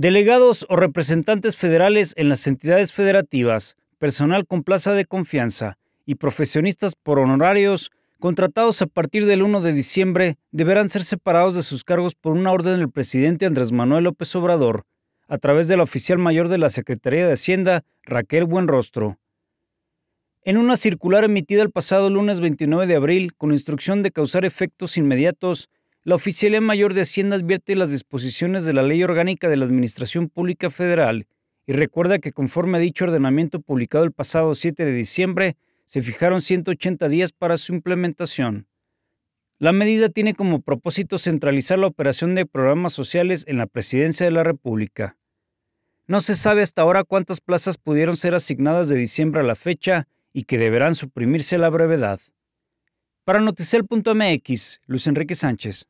Delegados o representantes federales en las entidades federativas, personal con plaza de confianza y profesionistas por honorarios contratados a partir del 1 de diciembre deberán ser separados de sus cargos por una orden del presidente Andrés Manuel López Obrador a través de la oficial mayor de la Secretaría de Hacienda, Raquel Buenrostro. En una circular emitida el pasado lunes 29 de abril con instrucción de causar efectos inmediatos, la Oficialía Mayor de Hacienda advierte las disposiciones de la Ley Orgánica de la Administración Pública Federal y recuerda que conforme a dicho ordenamiento publicado el pasado 7 de diciembre, se fijaron 180 días para su implementación. La medida tiene como propósito centralizar la operación de programas sociales en la Presidencia de la República. No se sabe hasta ahora cuántas plazas pudieron ser asignadas de diciembre a la fecha y que deberán suprimirse a la brevedad. Para Noticel.mx, Luis Enrique Sánchez.